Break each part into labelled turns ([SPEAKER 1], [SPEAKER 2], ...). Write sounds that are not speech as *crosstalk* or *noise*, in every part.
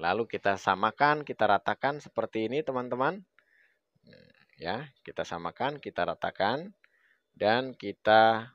[SPEAKER 1] lalu kita samakan, kita ratakan seperti ini teman-teman. Ya, kita samakan, kita ratakan dan kita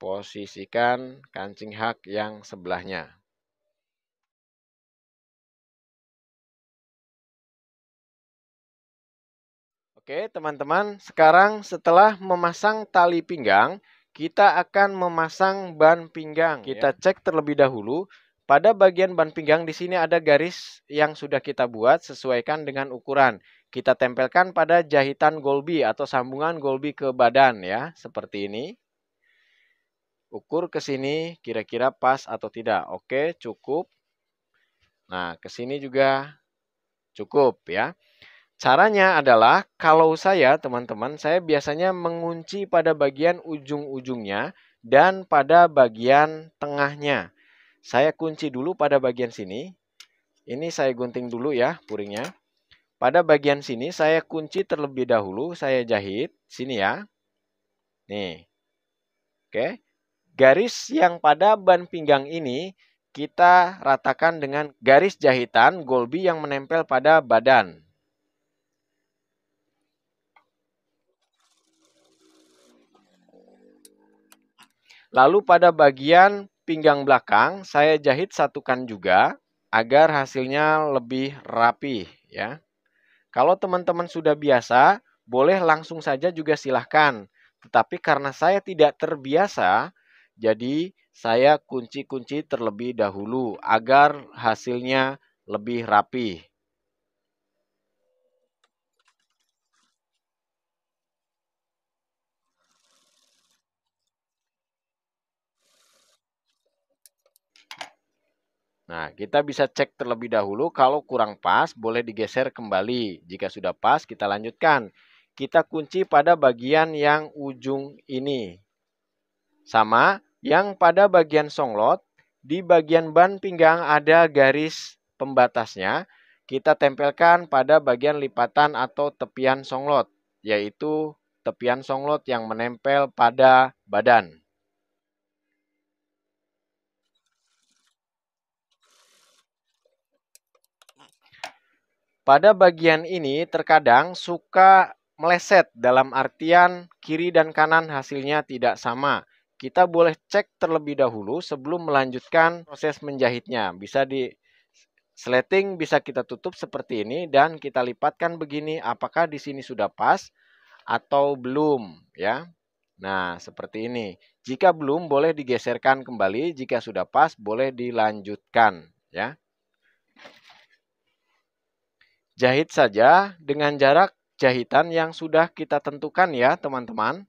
[SPEAKER 1] posisikan kancing hak yang sebelahnya. Oke, teman-teman, sekarang setelah memasang tali pinggang, kita akan memasang ban pinggang. Ya. Kita cek terlebih dahulu pada bagian ban pinggang di sini ada garis yang sudah kita buat sesuaikan dengan ukuran. Kita tempelkan pada jahitan golbi atau sambungan golbi ke badan ya, seperti ini. Ukur ke sini kira-kira pas atau tidak. Oke, cukup. Nah, ke sini juga cukup ya. Caranya adalah kalau saya teman-teman saya biasanya mengunci pada bagian ujung-ujungnya dan pada bagian tengahnya. Saya kunci dulu pada bagian sini. Ini saya gunting dulu ya puringnya. Pada bagian sini saya kunci terlebih dahulu, saya jahit sini ya. Nih. Oke. Garis yang pada ban pinggang ini kita ratakan dengan garis jahitan golbi yang menempel pada badan. Lalu pada bagian pinggang belakang saya jahit satukan juga agar hasilnya lebih rapi ya. Kalau teman-teman sudah biasa, boleh langsung saja juga silahkan. Tetapi karena saya tidak terbiasa, jadi saya kunci-kunci terlebih dahulu agar hasilnya lebih rapi. Nah, kita bisa cek terlebih dahulu kalau kurang pas boleh digeser kembali. Jika sudah pas kita lanjutkan. Kita kunci pada bagian yang ujung ini. Sama yang pada bagian songlot, di bagian ban pinggang ada garis pembatasnya. Kita tempelkan pada bagian lipatan atau tepian songlot, yaitu tepian songlot yang menempel pada badan. Pada bagian ini terkadang suka meleset dalam artian kiri dan kanan hasilnya tidak sama. Kita boleh cek terlebih dahulu sebelum melanjutkan proses menjahitnya. Bisa di Sleting bisa kita tutup seperti ini dan kita lipatkan begini apakah di sini sudah pas atau belum ya. Nah, seperti ini. Jika belum boleh digeserkan kembali, jika sudah pas boleh dilanjutkan ya. Jahit saja dengan jarak jahitan yang sudah kita tentukan ya teman-teman.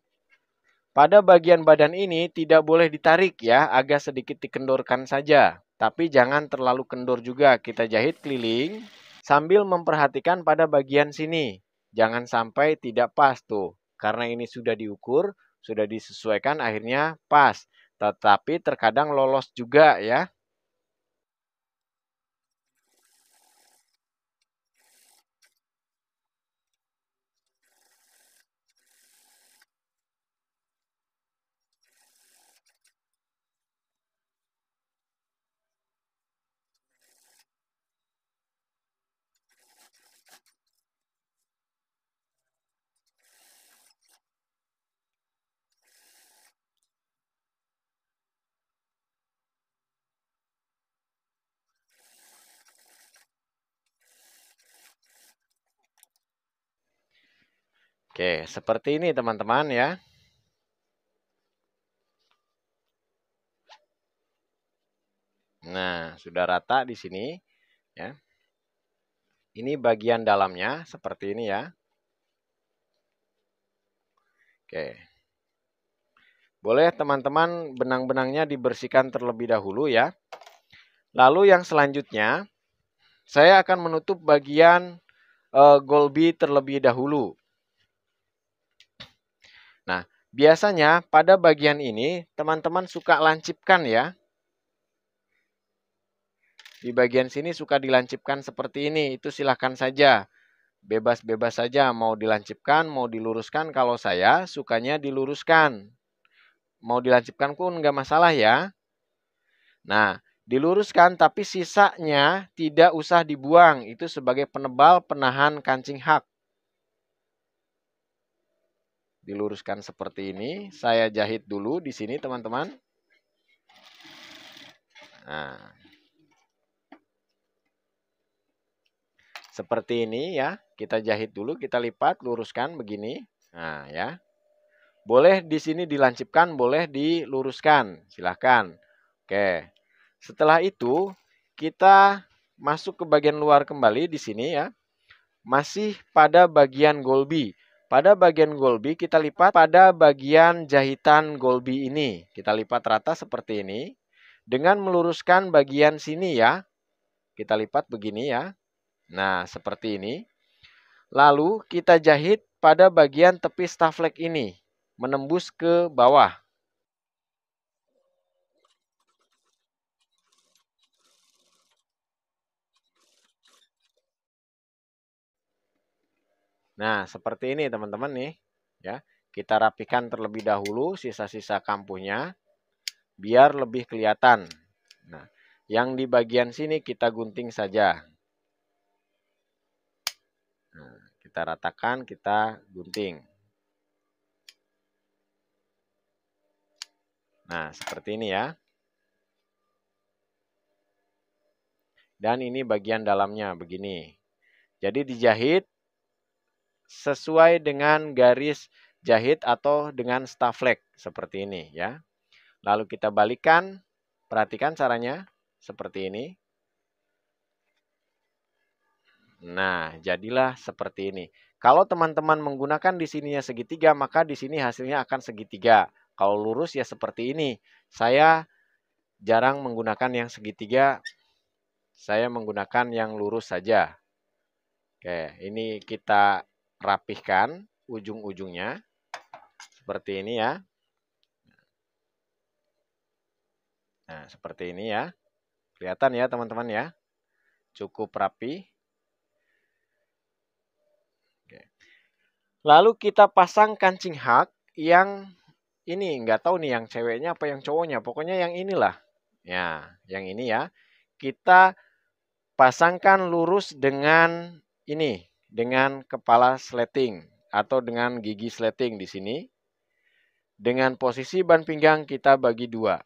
[SPEAKER 1] Pada bagian badan ini tidak boleh ditarik ya, agak sedikit dikendorkan saja. Tapi jangan terlalu kendor juga, kita jahit keliling sambil memperhatikan pada bagian sini. Jangan sampai tidak pas tuh, karena ini sudah diukur, sudah disesuaikan akhirnya pas. Tetapi terkadang lolos juga ya. Oke, seperti ini teman-teman ya. Nah, sudah rata di sini ya. Ini bagian dalamnya seperti ini ya. Oke. Boleh teman-teman benang-benangnya dibersihkan terlebih dahulu ya. Lalu yang selanjutnya, saya akan menutup bagian uh, golbi terlebih dahulu. Biasanya pada bagian ini teman-teman suka lancipkan ya. Di bagian sini suka dilancipkan seperti ini, itu silahkan saja. Bebas-bebas saja mau dilancipkan, mau diluruskan. Kalau saya sukanya diluruskan. Mau dilancipkan pun nggak masalah ya. Nah, diluruskan tapi sisanya tidak usah dibuang. Itu sebagai penebal penahan kancing hak diluruskan seperti ini. Saya jahit dulu di sini teman-teman. Nah. Seperti ini ya. Kita jahit dulu, kita lipat, luruskan begini. Nah, ya. Boleh di sini dilancipkan, boleh diluruskan. Silahkan. Oke. Setelah itu, kita masuk ke bagian luar kembali di sini ya. Masih pada bagian Golbi pada bagian golbi kita lipat pada bagian jahitan golbi ini. Kita lipat rata seperti ini dengan meluruskan bagian sini ya. Kita lipat begini ya. Nah, seperti ini. Lalu kita jahit pada bagian tepi staflek ini menembus ke bawah. Nah, seperti ini teman-teman nih, ya. Kita rapikan terlebih dahulu sisa-sisa kampuhnya biar lebih kelihatan. Nah, yang di bagian sini kita gunting saja. Nah, kita ratakan, kita gunting. Nah, seperti ini ya. Dan ini bagian dalamnya begini. Jadi dijahit sesuai dengan garis jahit atau dengan staflek seperti ini ya. Lalu kita balikan, perhatikan caranya seperti ini. Nah, jadilah seperti ini. Kalau teman-teman menggunakan di sininya segitiga, maka di sini hasilnya akan segitiga. Kalau lurus ya seperti ini. Saya jarang menggunakan yang segitiga. Saya menggunakan yang lurus saja. Oke, ini kita rapihkan ujung-ujungnya seperti ini ya. Nah, seperti ini ya. Kelihatan ya teman-teman ya. Cukup rapi. Oke. Lalu kita pasang kancing hak yang ini nggak tahu nih yang ceweknya apa yang cowoknya. Pokoknya yang inilah. Ya, yang ini ya. Kita pasangkan lurus dengan ini dengan kepala sleting atau dengan gigi sleting di sini. Dengan posisi ban pinggang kita bagi dua.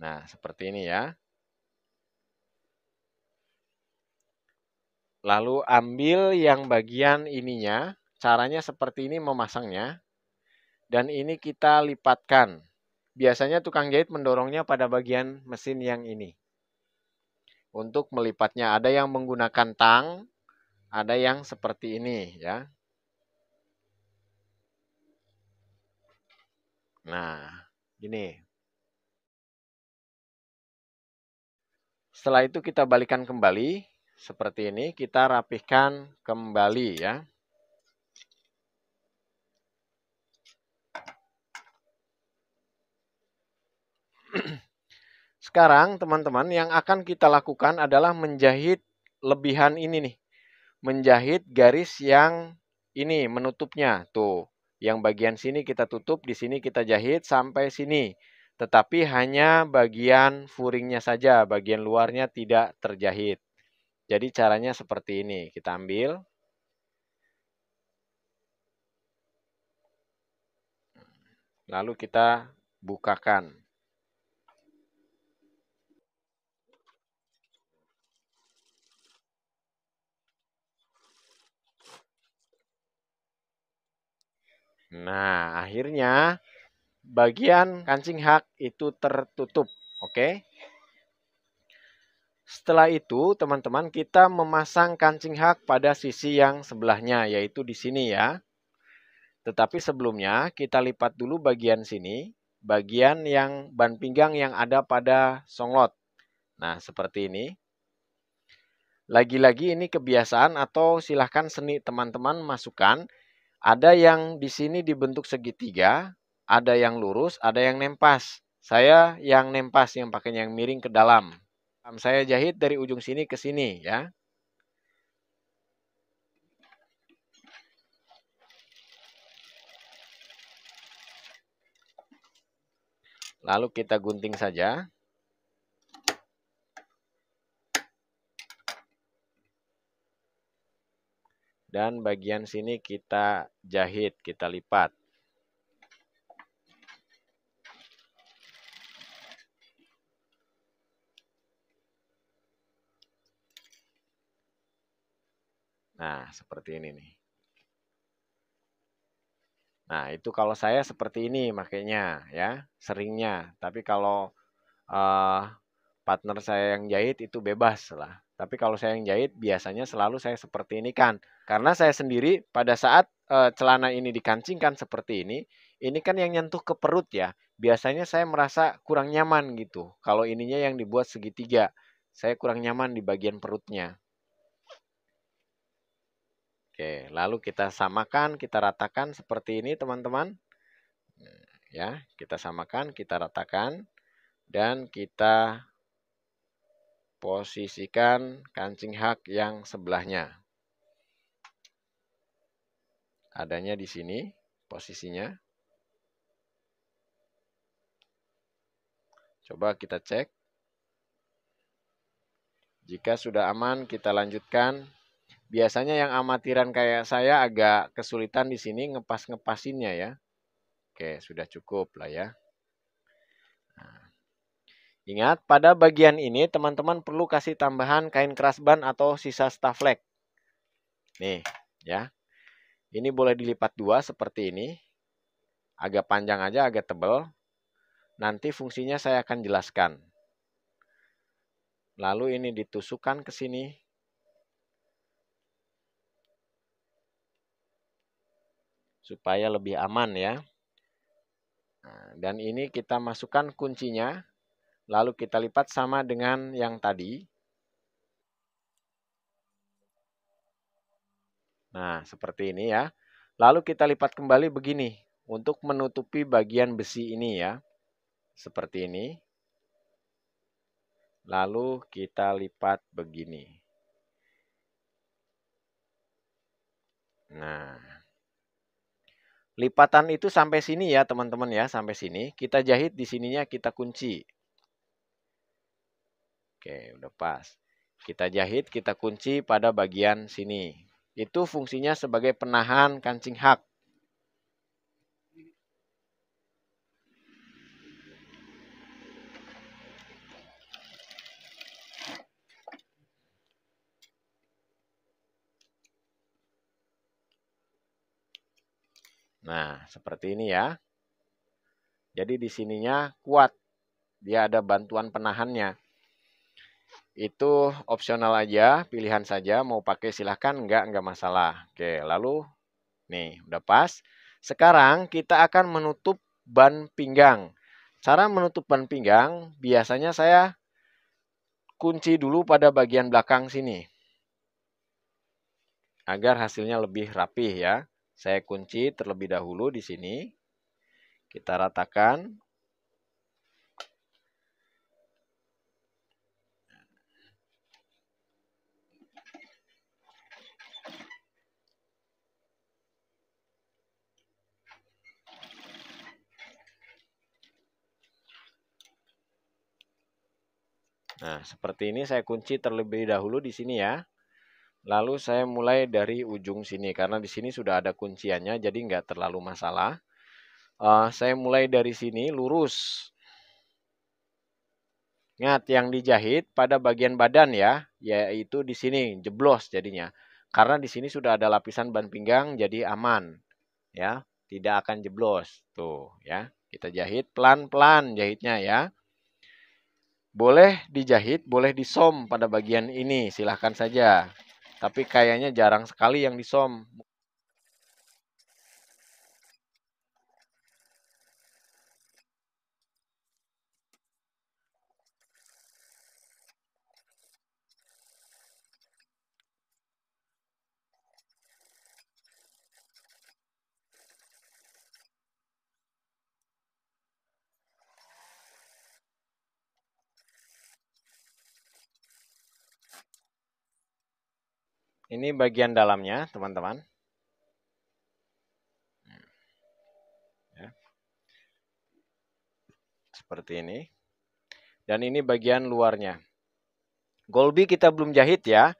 [SPEAKER 1] Nah, seperti ini ya. Lalu ambil yang bagian ininya. Caranya seperti ini memasangnya. Dan ini kita lipatkan. Biasanya tukang jahit mendorongnya pada bagian mesin yang ini untuk melipatnya. Ada yang menggunakan tang, ada yang seperti ini ya. Nah, gini. Setelah itu kita balikan kembali seperti ini, kita rapihkan kembali ya. *clears throat* Sekarang teman-teman yang akan kita lakukan adalah menjahit lebihan ini nih. Menjahit garis yang ini menutupnya tuh. Yang bagian sini kita tutup, di sini kita jahit sampai sini. Tetapi hanya bagian furingnya saja, bagian luarnya tidak terjahit. Jadi caranya seperti ini. Kita ambil. Lalu kita bukakan. Nah, akhirnya bagian kancing hak itu tertutup. Oke. Setelah itu, teman-teman, kita memasang kancing hak pada sisi yang sebelahnya, yaitu di sini ya. Tetapi sebelumnya, kita lipat dulu bagian sini, bagian yang ban pinggang yang ada pada songlot. Nah, seperti ini. Lagi-lagi ini kebiasaan atau silahkan seni teman-teman masukkan ada yang di sini dibentuk segitiga, ada yang lurus, ada yang nempas. Saya yang nempas yang pakai yang miring ke dalam. Saya jahit dari ujung sini ke sini ya. Lalu kita gunting saja. dan bagian sini kita jahit, kita lipat. Nah, seperti ini nih. Nah, itu kalau saya seperti ini makanya ya, seringnya. Tapi kalau uh, partner saya yang jahit itu bebas lah. Tapi kalau saya yang jahit biasanya selalu saya seperti ini kan. Karena saya sendiri pada saat e, celana ini dikancingkan seperti ini, ini kan yang nyentuh ke perut ya. Biasanya saya merasa kurang nyaman gitu. Kalau ininya yang dibuat segitiga, saya kurang nyaman di bagian perutnya. Oke, lalu kita samakan, kita ratakan seperti ini teman-teman. Nah, ya, kita samakan, kita ratakan dan kita posisikan kancing hak yang sebelahnya. Adanya di sini posisinya. Coba kita cek. Jika sudah aman, kita lanjutkan. Biasanya yang amatiran kayak saya agak kesulitan di sini ngepas-ngepasinnya ya. Oke, sudah cukup lah ya. Ingat, pada bagian ini teman-teman perlu kasih tambahan kain keras ban atau sisa staflek. Nih, ya. Ini boleh dilipat dua seperti ini. Agak panjang aja, agak tebal. Nanti fungsinya saya akan jelaskan. Lalu ini ditusukkan ke sini. Supaya lebih aman ya. Nah, dan ini kita masukkan kuncinya Lalu kita lipat sama dengan yang tadi. Nah, seperti ini ya. Lalu kita lipat kembali begini untuk menutupi bagian besi ini ya. Seperti ini. Lalu kita lipat begini. Nah, lipatan itu sampai sini ya teman-teman ya, sampai sini. Kita jahit di sininya kita kunci. Oke, udah pas. Kita jahit, kita kunci pada bagian sini. Itu fungsinya sebagai penahan kancing hak. Nah, seperti ini ya. Jadi di sininya kuat. Dia ada bantuan penahannya itu opsional aja, pilihan saja mau pakai silahkan, enggak, enggak masalah. Oke, lalu nih udah pas. Sekarang kita akan menutup ban pinggang. Cara menutup ban pinggang biasanya saya kunci dulu pada bagian belakang sini. Agar hasilnya lebih rapih ya. Saya kunci terlebih dahulu di sini. Kita ratakan Nah, seperti ini saya kunci terlebih dahulu di sini ya. Lalu saya mulai dari ujung sini karena di sini sudah ada kunciannya jadi nggak terlalu masalah. Uh, saya mulai dari sini lurus. Ingat yang dijahit pada bagian badan ya, yaitu di sini jeblos jadinya. Karena di sini sudah ada lapisan ban pinggang jadi aman. Ya, tidak akan jeblos. Tuh ya, kita jahit pelan-pelan jahitnya ya. Boleh dijahit, boleh disom pada bagian ini, silahkan saja. Tapi kayaknya jarang sekali yang disom. Ini bagian dalamnya, teman-teman. Ya. Seperti ini. Dan ini bagian luarnya. Golbi kita belum jahit ya.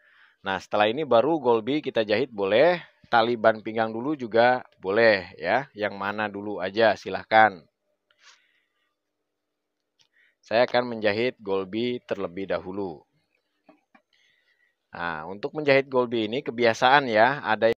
[SPEAKER 1] Nah, setelah ini baru golbi kita jahit boleh. Tali ban pinggang dulu juga boleh ya. Yang mana dulu aja silahkan. Saya akan menjahit golbi terlebih dahulu. Nah, untuk menjahit golbi ini kebiasaan ya, ada